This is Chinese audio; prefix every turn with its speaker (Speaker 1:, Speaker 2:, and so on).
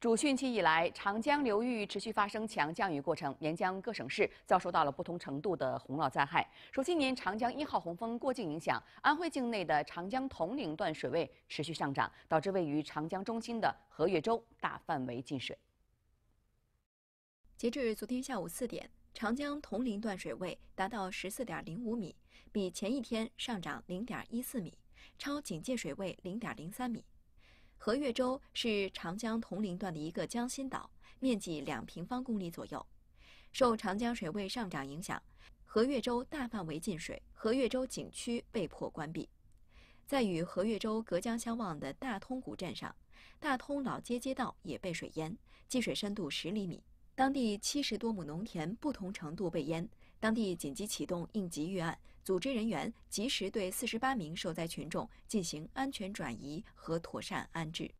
Speaker 1: 主汛期以来，长江流域持续发生强降雨过程，沿江各省市遭受到了不同程度的洪涝灾害。受今年长江一号洪峰过境影响，安徽境内的长江铜陵段水位持续上涨，导致位于长江中心的河岳洲大范围进水。截至昨天下午四点，长
Speaker 2: 江铜陵段水位达到十四点零五米，比前一天上涨零点一四米，超警戒水位零点零三米。荷岳洲是长江铜陵段的一个江心岛，面积两平方公里左右。受长江水位上涨影响，荷岳洲大范围进水，荷岳洲景区被迫关闭。在与荷岳洲隔江相望的大通古镇上，大通老街街道也被水淹，积水深度十厘米。当地七十多亩农田不同程度被淹，当地紧急启动应急预案，组织人员及时对四十八名受灾群众进行安全转移和妥善安置。